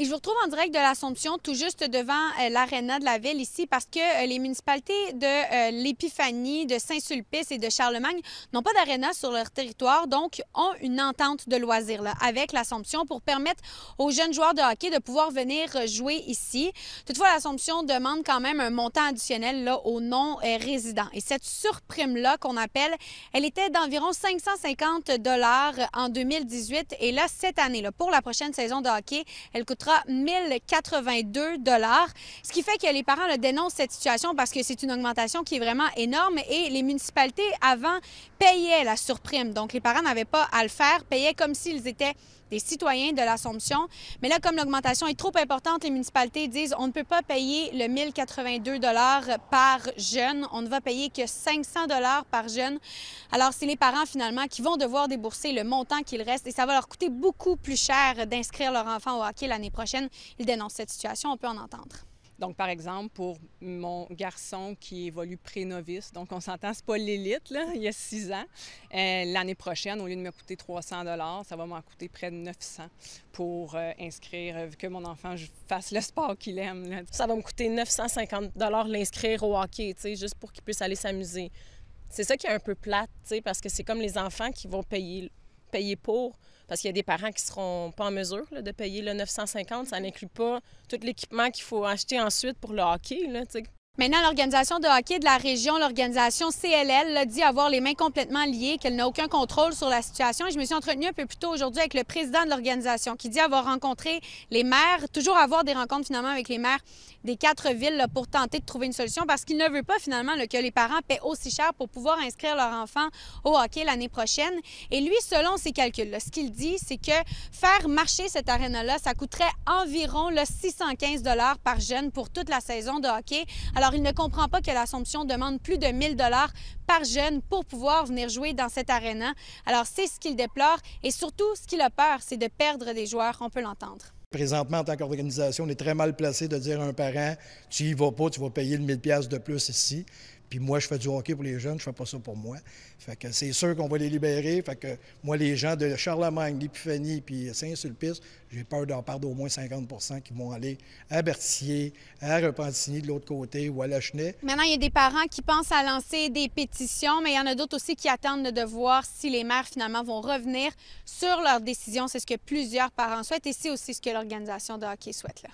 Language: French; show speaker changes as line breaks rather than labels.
Et je vous retrouve en direct de l'Assomption, tout juste devant euh, l'aréna de la ville ici, parce que euh, les municipalités de euh, l'Épiphanie, de Saint-Sulpice et de Charlemagne n'ont pas d'aréna sur leur territoire, donc ont une entente de loisirs là, avec l'Assomption pour permettre aux jeunes joueurs de hockey de pouvoir venir jouer ici. Toutefois, l'Assomption demande quand même un montant additionnel là, aux non-résidents. Et cette surprime-là qu'on appelle, elle était d'environ 550 en 2018. Et là, cette année, là, pour la prochaine saison de hockey, elle coûtera 1082 dollars, ce qui fait que les parents le dénoncent cette situation parce que c'est une augmentation qui est vraiment énorme et les municipalités avant payaient la surprime. Donc les parents n'avaient pas à le faire, payaient comme s'ils étaient des citoyens de l'Assomption. Mais là, comme l'augmentation est trop importante, les municipalités disent on ne peut pas payer le 1082 dollars par jeune. On ne va payer que 500 dollars par jeune. Alors, c'est les parents finalement qui vont devoir débourser le montant qu'il reste et ça va leur coûter beaucoup plus cher d'inscrire leur enfant au hockey l'année prochaine, il dénonce cette situation. On peut en entendre.
Donc, par exemple, pour mon garçon qui évolue pré-novice, donc on s'entend, c'est pas l'élite, là, il y a six ans. Euh, l'année prochaine, au lieu de me coûter 300 ça va m'en coûter près de 900 pour euh, inscrire,
euh, que mon enfant fasse le sport qu'il aime. Ça va me coûter 950 l'inscrire au hockey, tu sais, juste pour qu'il puisse aller s'amuser. C'est ça qui est un peu plate, tu sais, parce que c'est comme les enfants qui vont payer payer pour, parce qu'il y a des parents qui ne seront pas en mesure de payer le 950. Ça n'inclut pas tout l'équipement qu'il faut acheter ensuite pour le hockey.
Maintenant, l'organisation de hockey de la région, l'organisation CLL, là, dit avoir les mains complètement liées, qu'elle n'a aucun contrôle sur la situation. je me suis entretenue un peu plus tôt aujourd'hui avec le président de l'organisation qui dit avoir rencontré les maires, toujours avoir des rencontres finalement avec les maires des quatre villes pour tenter de trouver une solution parce qu'il ne veut pas finalement que les parents paient aussi cher pour pouvoir inscrire leur enfant au hockey l'année prochaine. Et lui, selon ses calculs, ce qu'il dit, c'est que faire marcher cette arène-là, ça coûterait environ 615 par jeune pour toute la saison de hockey. Alors, il ne comprend pas que l'Assomption demande plus de 1000 dollars par jeune pour pouvoir venir jouer dans cette arène. Alors, c'est ce qu'il déplore et surtout, ce qu'il a peur, c'est de perdre des joueurs. On peut l'entendre.
Présentement, en tant qu'organisation, on est très mal placé de dire à un parent, tu y vas pas, tu vas payer le 1000 de plus ici. Puis moi, je fais du hockey pour les jeunes, je fais pas ça pour moi. Fait que c'est sûr qu'on va les libérer. Fait que moi, les gens de Charlemagne, l'Épiphanie, puis Saint-Sulpice, j'ai peur d'en perdre au moins 50 qui vont aller à Berthier, à Repentigny de l'autre côté ou à Lachenay. Maintenant,
il y a des parents qui pensent à lancer des pétitions, mais il y en a d'autres aussi qui attendent de voir si les maires finalement vont revenir sur leurs décisions. C'est ce que plusieurs parents souhaitent et c'est aussi ce que l'organisation de hockey souhaite. Là.